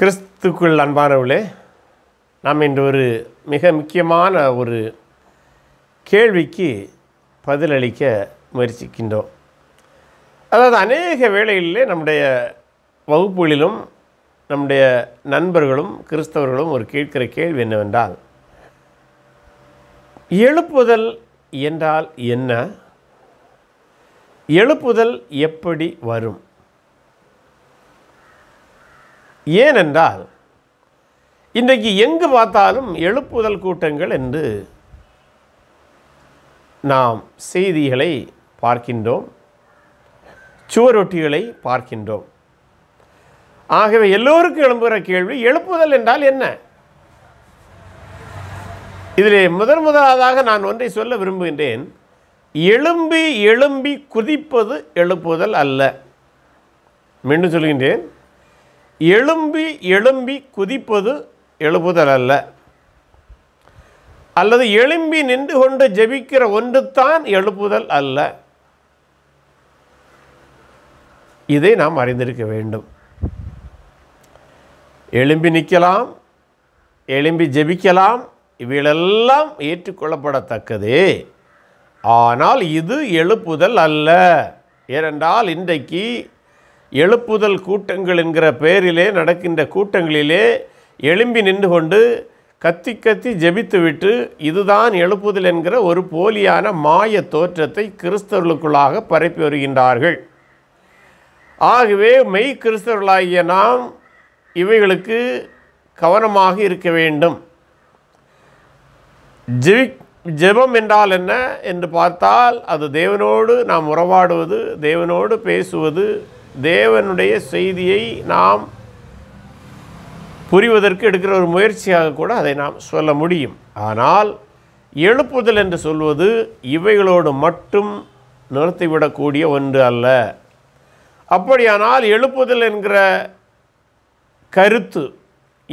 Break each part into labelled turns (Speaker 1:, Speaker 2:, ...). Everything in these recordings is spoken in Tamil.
Speaker 1: கிறிஸ்துக்குள் அன்பானவர்களே நாம் இன்று ஒரு மிக முக்கியமான ஒரு கேள்விக்கு பதிலளிக்க முயற்சிக்கின்றோம் அதாவது அநேக வேளைகளிலே நம்முடைய வகுப்புகளிலும் நம்முடைய நண்பர்களும் கிறிஸ்தவர்களும் ஒரு கேட்கிற கேள்வி என்னவென்றால் எழுப்புதல் என்றால் என்ன எழுப்புதல் எப்படி வரும் ஏனென்றால் இன்றைக்கு எங்கு பார்த்தாலும் எழுப்புதல் கூட்டங்கள் என்று நாம் செய்திகளை பார்க்கின்றோம் சுவரொட்டிகளை பார்க்கின்றோம் ஆகவே எல்லோருக்கும் எழும்புகிற கேள்வி எழுப்புதல் என்றால் என்ன இதிலே முதன் முதலாவதாக நான் ஒன்றை சொல்ல விரும்புகின்றேன் எழும்பி எழும்பி குதிப்பது எழுப்புதல் அல்ல மீண்டும் சொல்கின்றேன் எழும்பி எழும்பி குதிப்பது எழுப்புதல் அல்ல அல்லது எழும்பி நின்று கொண்டு ஜெபிக்கிற தான் எழுப்புதல் அல்ல இதை நாம் அறிந்திருக்க வேண்டும் எழும்பி நிற்கலாம் எழும்பி ஜெபிக்கலாம் இவைகளெல்லாம் ஏற்றுக்கொள்ளப்படத்தக்கதே ஆனால் இது எழுப்புதல் அல்ல ஏனென்றால் இன்றைக்கு எழுப்புதல் கூட்டங்கள் என்கிற பெயரிலே நடக்கின்ற கூட்டங்களிலே எழும்பி நின்று கொண்டு கத்தி கத்தி ஜெபித்துவிட்டு இதுதான் எழுப்புதல் என்கிற ஒரு போலியான மாய தோற்றத்தை கிறிஸ்தவர்களுக்குள்ளாக பரப்பி வருகின்றார்கள் ஆகவே மெய் கிறிஸ்தவர்களாகிய நாம் இவைகளுக்கு கவனமாக இருக்க வேண்டும் ஜெபி ஜெபம் என்றால் என்ன என்று பார்த்தால் அது தேவனோடு நாம் உறவாடுவது தேவனோடு பேசுவது தேவனுடைய செய்தியை நாம் புரிவதற்கு எடுக்கிற ஒரு முயற்சியாக கூட அதை நாம் சொல்ல முடியும் ஆனால் எழுப்புதல் என்று சொல்வது இவைகளோடு மட்டும் நிறுத்திவிடக்கூடிய ஒன்று அல்ல அப்படியானால் எழுப்புதல் என்கிற கருத்து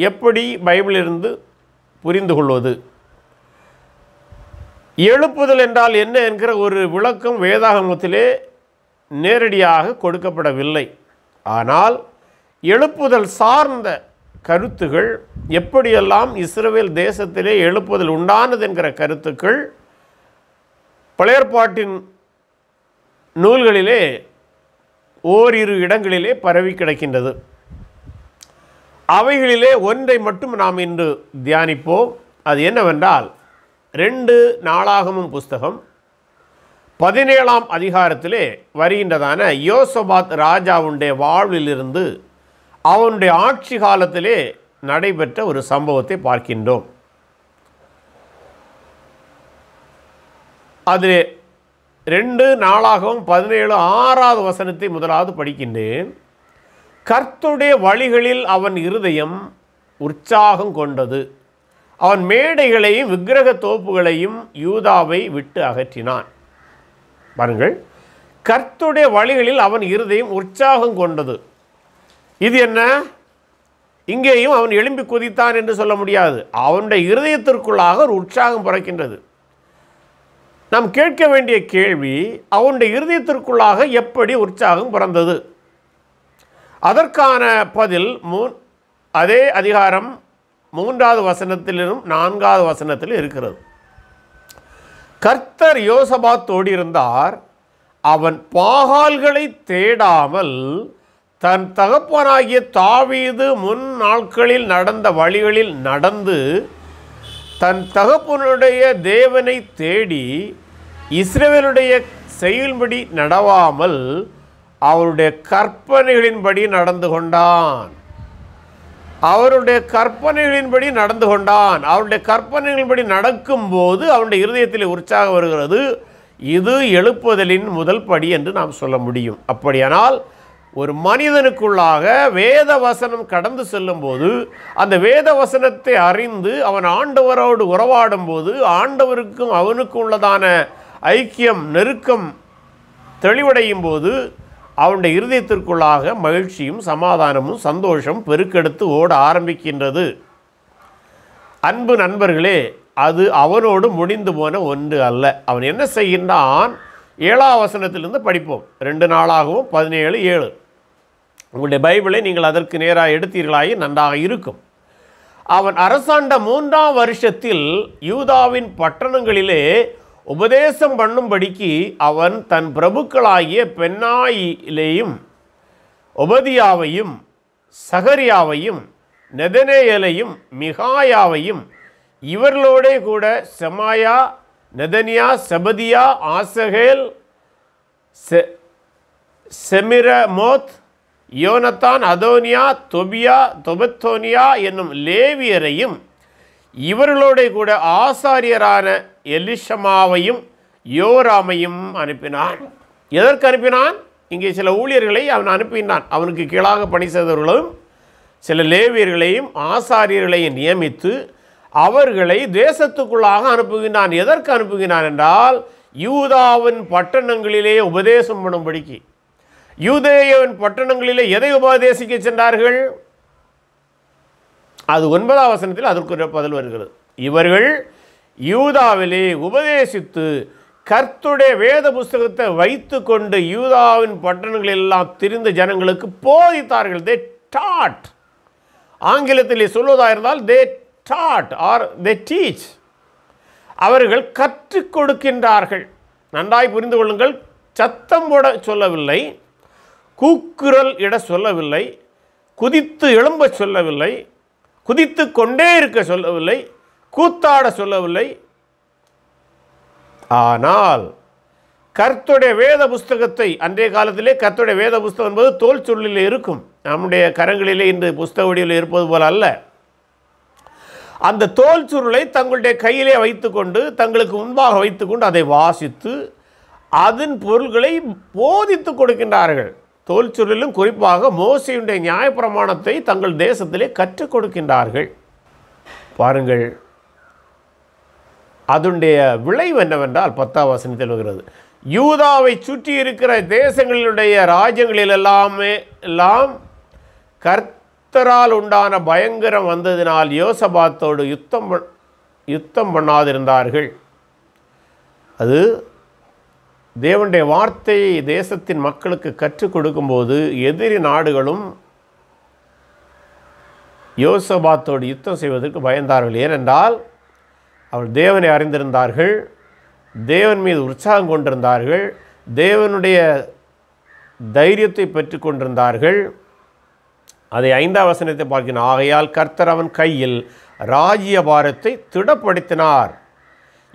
Speaker 1: எப்படி பைபிளிலிருந்து புரிந்து கொள்வது எழுப்புதல் என்றால் என்ன என்கிற ஒரு விளக்கம் வேதாகமத்திலே நேரடியாக கொடுக்கப்படவில்லை ஆனால் எழுப்புதல் சார்ந்த கருத்துகள் எப்படியெல்லாம் இஸ்ரேல் தேசத்திலே எழுப்புதல் உண்டானது என்கிற கருத்துக்கள் பழையற்பாட்டின் நூல்களிலே ஓரிரு இடங்களிலே பரவி கிடக்கின்றது அவைகளிலே ஒன்றை மட்டும் நாம் இன்று தியானிப்போம் அது என்னவென்றால் ரெண்டு நாளாகமும் புஸ்தகம் பதினேழாம் அதிகாரத்திலே வருகின்றதான யோசபாத் ராஜாவுடைய வாழ்விலிருந்து அவனுடைய ஆட்சி காலத்திலே நடைபெற்ற ஒரு சம்பவத்தை பார்க்கின்றோம் அது ரெண்டு நாளாகவும் பதினேழு ஆறாவது வசனத்தை முதலாவது படிக்கின்றேன் கர்த்துடைய வழிகளில் அவன் இருதயம் உற்சாகம் கொண்டது அவன் மேடைகளையும் விக்கிரக தோப்புகளையும் யூதாவை விட்டு அகற்றினான் பாருங்கள் கர்த்துடைய வழிகளில் அவன் இருதயம் உற்சாகம் கொண்டது இது என்ன இங்கேயும் அவன் எழும்பி குதித்தான் என்று சொல்ல முடியாது அவனுடைய இருதயத்திற்குள்ளாக ஒரு உற்சாகம் பிறக்கின்றது நாம் கேட்க வேண்டிய கேள்வி அவனுடைய இருதயத்திற்குள்ளாக எப்படி உற்சாகம் பிறந்தது அதற்கான பதில் மூ அதே அதிகாரம் மூன்றாவது வசனத்திலும் நான்காவது வசனத்திலும் இருக்கிறது கர்த்தர் யோசபாத்தோடு இருந்தார் அவன் பாகால்களை தேடாமல் தன் தகப்பனாகிய தாவீது முன் நாட்களில் நடந்த வழிகளில் நடந்து தன் தகப்பனுடைய தேவனை தேடி இஸ்ரேவனுடைய செயல்படி நடவாமல் அவருடைய கற்பனைகளின்படி நடந்து கொண்டான் அவருடைய கற்பனைகளின்படி நடந்து கொண்டான் அவருடைய கற்பனைகளின்படி நடக்கும்போது அவனுடைய இருதயத்தில் உற்சாகம் வருகிறது இது எழுப்புதலின் முதல் படி என்று நாம் சொல்ல முடியும் அப்படியானால் ஒரு மனிதனுக்குள்ளாக வேத வசனம் கடந்து செல்லும்போது அந்த வேத வசனத்தை அறிந்து அவன் ஆண்டவரோடு உறவாடும் போது ஆண்டவருக்கும் அவனுக்கும் உள்ளதான ஐக்கியம் நெருக்கம் தெளிவடையும் போது அவனுடைய இருதயத்திற்குள்ளாக மகிழ்ச்சியும் சமாதானமும் சந்தோஷம் பெருக்கெடுத்து ஓட ஆரம்பிக்கின்றது அன்பு நண்பர்களே அது அவனோடு முடிந்து போன ஒன்று அல்ல அவன் என்ன செய்கின்றான் ஏழாம் வசனத்திலிருந்து படிப்போம் ரெண்டு நாளாகவும் பதினேழு ஏழு உங்களுடைய பைபிளை நீங்கள் அதற்கு நேராக எடுத்தீர்களாகி நன்றாக இருக்கும் அவன் அரசாண்ட மூன்றாம் வருஷத்தில் யூதாவின் பட்டணங்களிலே உபதேசம் பண்ணும்படிக்கு அவன் தன் பிரபுக்களாகிய பெண்ணாயிலேயும் உபதியாவையும் சகரியாவையும் நெதனேயலையும் மிகாயாவையும் இவர்களோடே கூட செமாயா நெதனியா செபதியா ஆசகேல் செ செமிரமோத் யோனத்தான் அதோனியா தொபியா தொபத்தோனியா என்னும் லேவியரையும் இவர்களோட கூட ஆசாரியரான எலிஷமாவையும் யோராமையும் அனுப்பினான் எதற்கு அனுப்பினான் இங்கே சில ஊழியர்களை அவன் அனுப்பினான் அவனுக்கு கீழாக பணி செய்தவர்களும் சில லேவியர்களையும் ஆசாரியர்களையும் நியமித்து அவர்களை தேசத்துக்குள்ளாக அனுப்புகின்றான் எதற்கு அனுப்புகிறான் என்றால் யூதாவின் பட்டணங்களிலே உபதேசம் பண்ணும்படிக்கு யூதேயவின் பட்டணங்களிலே எதை உபதேசிக்க சென்றார்கள் அது ஒன்பதாம் வசனத்தில் அதற்குரிய பதில் வருகிறது இவர்கள் யூதாவிலே உபதேசித்து கர்த்துடைய வேத புஸ்தகத்தை வைத்து கொண்டு யூதாவின் பட்டணங்கள் எல்லாம் திரிந்த ஜனங்களுக்கு போதித்தார்கள் தே டாட் ஆங்கிலத்தில் சொல்வதாக இருந்தால் they that are they teach அவர்கள் கற்றுக் கொடுக்கின்றார்கள் நன்றாய் புரிந்து கொள்ளுங்கள் சத்தம் போட சொல்லவில்லை கூக்குரல் இட சொல்லவில்லை குதித்து எழும்ப சொல்லவில்லை குதித்து கொண்டே இருக்க சொல்லவில்லை கூத்தாட சொல்லவில்லை ஆனால் கர்த்துடைய வேத புஸ்தகத்தை அன்றைய காலத்திலே கர்த்துடைய வேத புஸ்தகம் என்பது தோல் சொல்லில் இருக்கும் நம்முடைய கரங்களிலே இன்று புஸ்தக வடிவில் இருப்பது போல அல்ல அந்த தோல் சுருளை தங்களுடைய கையிலே வைத்துக்கொண்டு தங்களுக்கு முன்பாக வைத்துக்கொண்டு அதை வாசித்து அதன் பொருள்களை போதித்து கொடுக்கின்றார்கள் தோல்சொல்லிலும் குறிப்பாக மோசியுடைய நியாயப்பிரமாணத்தை தங்கள் தேசத்திலே கற்றுக் கொடுக்கின்றார்கள் பாருங்கள் அதனுடைய விளைவு என்னவென்றால் பத்தாம் வசனத்தில் வருகிறது யூதாவை சுற்றி இருக்கிற தேசங்களினுடைய ராஜ்யங்களில் எல்லாமே எல்லாம் கர்த்தரால் உண்டான பயங்கரம் வந்ததினால் யோசபாத்தோடு யுத்தம் யுத்தம் பண்ணாதிருந்தார்கள் அது தேவனுடைய வார்த்தையை தேசத்தின் மக்களுக்கு கற்றுக் கொடுக்கும்போது எதிரி நாடுகளும் யோசபாத்தோடு யுத்தம் செய்வதற்கு பயந்தார்கள் ஏனென்றால் அவள் தேவனை அறிந்திருந்தார்கள் தேவன் மீது உற்சாகம் கொண்டிருந்தார்கள் தேவனுடைய தைரியத்தை பெற்று கொண்டிருந்தார்கள் அதை ஐந்தாம் வசனத்தை பார்க்கிறோம் ஆகையால் கர்த்தர் அவன் கையில் ராஜ்ய பாரத்தை திடப்படுத்தினார்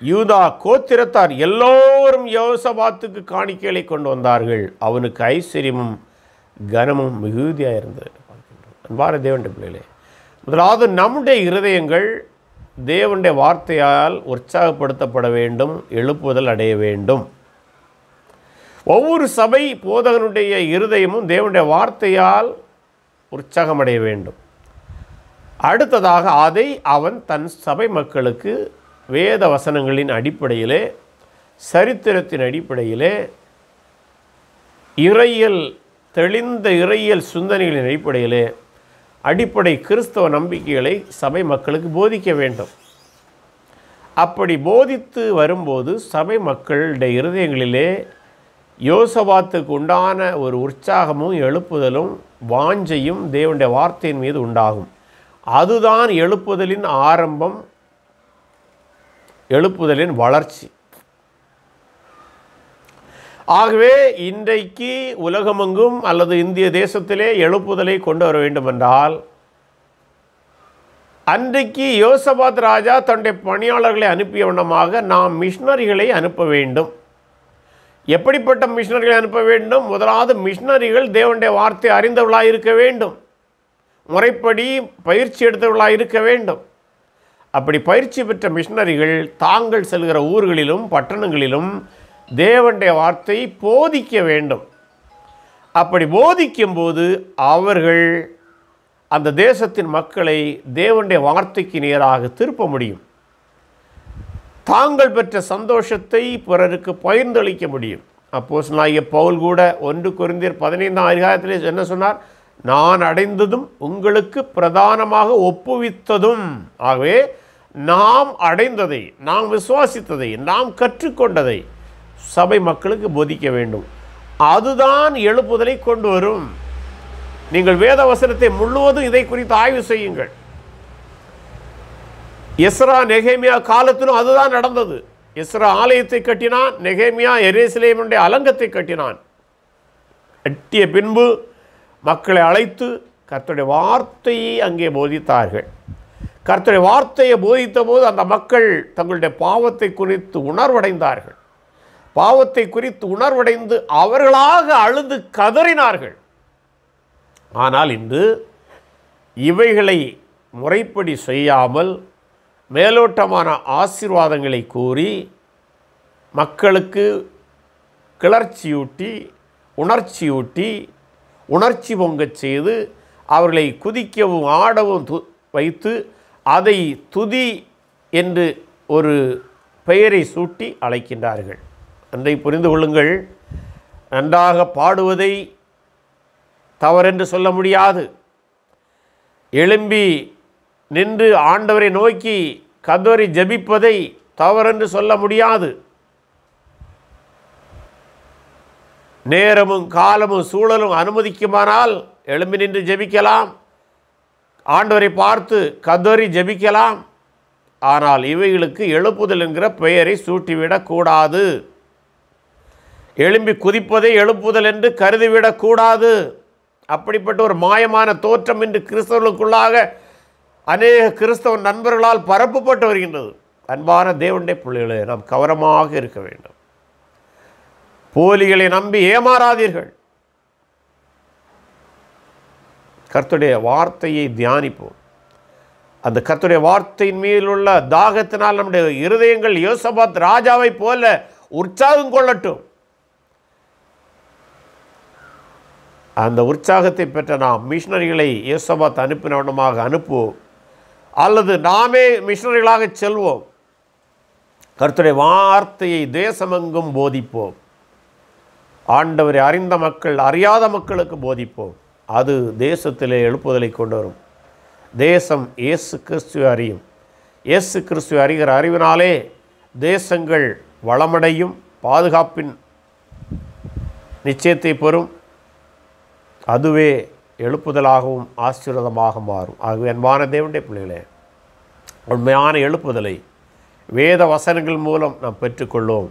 Speaker 1: யூதா கோத்திரத்தார் எல்லோரும் யோசபாத்துக்கு காணிக்கைகளை கொண்டு வந்தார்கள் அவனுக்கு ஐஸ்வர்யமும் கனமும் மிகுதியாக இருந்தது அன்பான தேவன் பிள்ளைகளே முதலாவது நம்முடைய இருதயங்கள் தேவனுடைய வார்த்தையால் உற்சாகப்படுத்தப்பட வேண்டும் எழுப்புதல் அடைய வேண்டும் ஒவ்வொரு சபை போதகனுடைய இருதயமும் தேவனுடைய வார்த்தையால் உற்சாகமடைய வேண்டும் அடுத்ததாக அதை அவன் தன் சபை மக்களுக்கு வேத வசனங்களின் அடிப்படையிலே சரித்திரத்தின் அடிப்படையிலே இறையல் தெளிந்த இறையியல் சிந்தனைகளின் அடிப்படையிலே அடிப்படை கிறிஸ்தவ நம்பிக்கைகளை சபை மக்களுக்கு போதிக்க வேண்டும் அப்படி போதித்து வரும்போது சபை மக்களுடைய இருதயங்களிலே யோசபாத்துக்கு உண்டான ஒரு உற்சாகமும் எழுப்புதலும் வாஞ்சையும் தேவனுடைய வார்த்தையின் மீது உண்டாகும் அதுதான் எழுப்புதலின் ஆரம்பம் எழுப்புதலின் வளர்ச்சி ஆகவே இன்றைக்கு உலகமெங்கும் அல்லது இந்திய தேசத்திலே எழுப்புதலை கொண்டு வர வேண்டுமென்றால் அன்றைக்கு யோசபாத் ராஜா தன்னுடைய பணியாளர்களை அனுப்பிய வண்ணமாக நாம் மிஷினரிகளை அனுப்ப வேண்டும் எப்படிப்பட்ட மிஷினரிகளை அனுப்ப வேண்டும் முதலாவது மிஷினரிகள் தேவனுடைய வார்த்தை அறிந்தவர்களாக இருக்க வேண்டும் முறைப்படி பயிற்சி எடுத்தவர்களாக இருக்க வேண்டும் அப்படி பயிற்சி பெற்ற மிஷினரிகள் தாங்கள் செல்கிற ஊர்களிலும் பட்டணங்களிலும் தேவனுடைய வார்த்தை போதிக்க வேண்டும் அப்படி போதிக்கும்போது அவர்கள் அந்த தேசத்தின் மக்களை தேவனுடைய வார்த்தைக்கு நேராக திருப்ப முடியும் தாங்கள் பெற்ற சந்தோஷத்தை பிறருக்கு பகிர்ந்தளிக்க முடியும் அப்போஸ் நாய பவுல் கூட ஒன்று குறைந்தர் பதினைந்தாம் அதிகாரத்திலே என்ன சொன்னார் நான் அடைந்ததும் உங்களுக்கு பிரதானமாக ஒப்புவித்ததும் ஆகவே நாம் அடைந்ததை நாம் விசுவாசித்ததை நாம் கற்றுக்கொண்டதை சபை மக்களுக்கு போதிக்க வேண்டும் அதுதான் எழுப்புதலை கொண்டு வரும் நீங்கள் வேத வசனத்தை முழுவதும் இதை குறித்து ஆய்வு செய்யுங்கள் எஸ்ரா நெகேமியா காலத்திலும் அதுதான் நடந்தது எஸ்ரா ஆலயத்தை கட்டினான் நெகேமியா எரேசிலேமனுடைய அலங்கத்தை கட்டினான் கட்டிய பின்பு மக்களை அழைத்து கர்த்தருடைய வார்த்தையை அங்கே போதித்தார்கள் கர்த்தருடைய வார்த்தையை போதித்த போது அந்த மக்கள் தங்களுடைய பாவத்தை குறித்து உணர்வடைந்தார்கள் பாவத்தை குறித்து உணர்வடைந்து அவர்களாக அழுது கதறினார்கள் ஆனால் இன்று இவைகளை முறைப்படி செய்யாமல் மேலோட்டமான ஆசீர்வாதங்களை கூறி மக்களுக்கு கிளர்ச்சியூட்டி உணர்ச்சியூட்டி உணர்ச்சி பொங்கச் செய்து அவர்களை குதிக்கவும் ஆடவும் வைத்து அதை துதி என்று ஒரு பெயரை சூட்டி அழைக்கின்றார்கள் அன்றை புரிந்து கொள்ளுங்கள் நன்றாக பாடுவதை தவறென்று சொல்ல முடியாது எழும்பி நின்று ஆண்டவரை நோக்கி கதவரை ஜபிப்பதை தவறென்று சொல்ல முடியாது நேரமும் காலமும் சூழலும் அனுமதிக்குமானால் எழும்பி நின்று ஜபிக்கலாம் ஆண்டவரை பார்த்து கதறி ஜெபிக்கலாம் ஆனால் இவைகளுக்கு எழுப்புதல் என்கிற பெயரை சூட்டிவிடக்கூடாது எழும்பி குதிப்பதை எழுப்புதல் என்று கருதிவிடக்கூடாது அப்படிப்பட்ட ஒரு மாயமான தோற்றம் இன்று கிறிஸ்தவர்களுக்குள்ளாக அநேக கிறிஸ்தவ நண்பர்களால் பரப்பப்பட்டு வருகின்றது அன்பான தேவண்டை பிள்ளைகளை நாம் கவரமாக இருக்க வேண்டும் போலிகளை நம்பி ஏமாறாதீர்கள் கர்த்துடைய வார்த்தையை தியானிப்போம் அந்த கர்த்துடைய வார்த்தையின் மீதிலுள்ள தாகத்தினால் நம்முடைய இருதயங்கள் யோசபாத் ராஜாவை போல உற்சாகம் கொள்ளட்டும் அந்த உற்சாகத்தை பெற்ற நாம் மிஷினரிகளை யோசபாத் அனுப்பினவனமாக அனுப்புவோம் அல்லது நாமே மிஷினரிகளாக செல்வோம் கருத்துடைய வார்த்தையை தேசமெங்கும் போதிப்போம் ஆண்டவரை அறிந்த மக்கள் அறியாத மக்களுக்கு போதிப்போம் அது தேசத்திலே எழுப்புதலை கொண்டு வரும் தேசம் இயேசு கிறிஸ்துவை அறியும் இயேசு கிறிஸ்துவை அறிகிற அறிவினாலே தேசங்கள் வளமடையும் பாதுகாப்பின் நிச்சயத்தை பெறும் அதுவே எழுப்புதலாகவும் ஆசீர்வாதமாக மாறும் ஆகவே அன்பான தேவண்டே பிள்ளைகளே உண்மையான எழுப்புதலை வேத வசனங்கள் மூலம் நாம் பெற்றுக்கொள்வோம்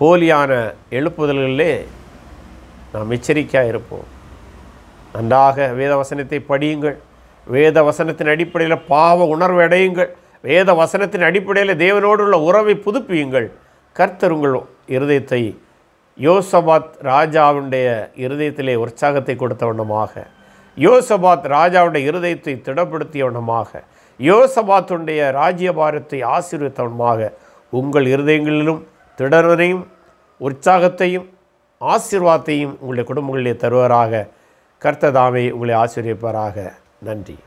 Speaker 1: போலியான எழுப்புதல்களிலே நாம் எச்சரிக்கையாக இருப்போம் நன்றாக வேத வசனத்தை படியுங்கள் வேத வசனத்தின் அடிப்படையில் பாவ உணர்வு அடையுங்கள் வேத வசனத்தின் அடிப்படையில் தேவனோடு உள்ள உறவை புதுப்பியுங்கள் கர்த்தருங்கள் இருதயத்தை யோசபாத் ராஜாவுடைய இருதயத்திலே உற்சாகத்தை வண்ணமாக யோசபாத் ராஜாவுடைய இருதயத்தை வண்ணமாக யோசபாத்துடைய ராஜ்யபாரத்தை ஆசீர்வித்தவனமாக உங்கள் இருதயங்களிலும் திடனரையும் உற்சாகத்தையும் ஆசீர்வாதத்தையும் உங்களுடைய குடும்பங்களிலே தருவராக கர்த்ததாமை உங்களை ஆசிரியப்பாராக நன்றி